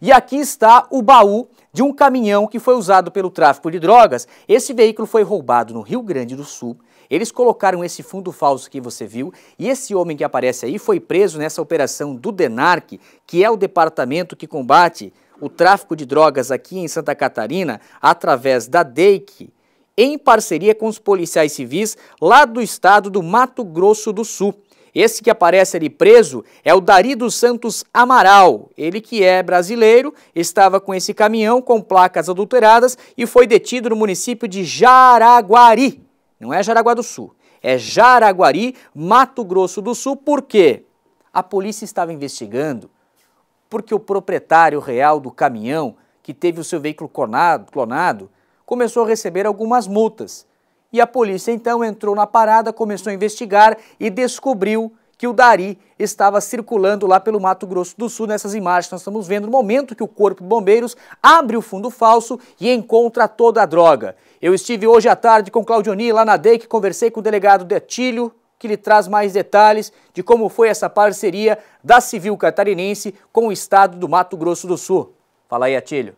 E aqui está o baú de um caminhão que foi usado pelo tráfico de drogas. Esse veículo foi roubado no Rio Grande do Sul. Eles colocaram esse fundo falso que você viu e esse homem que aparece aí foi preso nessa operação do DENARC, que é o departamento que combate o tráfico de drogas aqui em Santa Catarina através da DEIC, em parceria com os policiais civis lá do estado do Mato Grosso do Sul. Esse que aparece ali preso é o Dari dos Santos Amaral. Ele que é brasileiro, estava com esse caminhão com placas adulteradas e foi detido no município de Jaraguari. Não é Jaraguá do Sul, é Jaraguari, Mato Grosso do Sul. Por quê? A polícia estava investigando porque o proprietário real do caminhão que teve o seu veículo clonado, clonado começou a receber algumas multas. E a polícia então entrou na parada, começou a investigar e descobriu que o Dari estava circulando lá pelo Mato Grosso do Sul. Nessas imagens nós estamos vendo no momento que o Corpo de Bombeiros abre o fundo falso e encontra toda a droga. Eu estive hoje à tarde com Claudioni lá na DEC, conversei com o delegado Detilho, que lhe traz mais detalhes de como foi essa parceria da Civil Catarinense com o Estado do Mato Grosso do Sul. Fala aí, Atílio.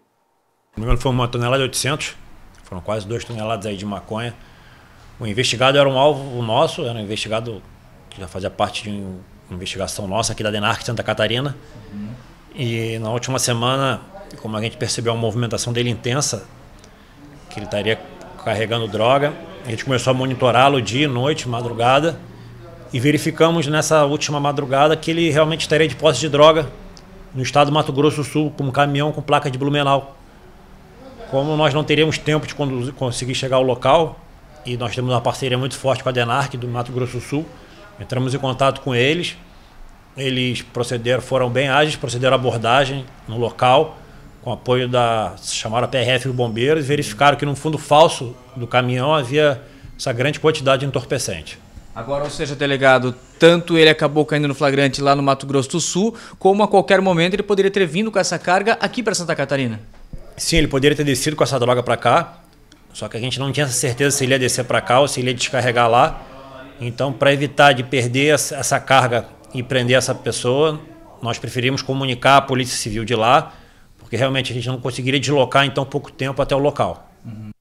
Foi uma tonelada de 800 foram quase duas toneladas aí de maconha. O investigado era um alvo nosso, era um investigado que já fazia parte de uma investigação nossa aqui da Denarc Santa Catarina. Uhum. E na última semana, como a gente percebeu uma movimentação dele intensa, que ele estaria carregando droga, a gente começou a monitorá-lo dia, noite, madrugada. E verificamos nessa última madrugada que ele realmente estaria de posse de droga no estado do Mato Grosso do Sul, com um caminhão com placa de Blumenau. Como nós não teríamos tempo de conseguir chegar ao local, e nós temos uma parceria muito forte com a DENARC do Mato Grosso do Sul, entramos em contato com eles, eles procederam, foram bem ágeis, procederam à abordagem no local, com apoio da. chamaram a PRF e os bombeiros, verificaram que no fundo falso do caminhão havia essa grande quantidade de entorpecente. Agora, ou seja, delegado, tanto ele acabou caindo no flagrante lá no Mato Grosso do Sul, como a qualquer momento ele poderia ter vindo com essa carga aqui para Santa Catarina. Sim, ele poderia ter descido com essa droga para cá, só que a gente não tinha certeza se ele ia descer para cá ou se ele ia descarregar lá. Então, para evitar de perder essa carga e prender essa pessoa, nós preferimos comunicar a Polícia Civil de lá, porque realmente a gente não conseguiria deslocar em tão pouco tempo até o local. Uhum.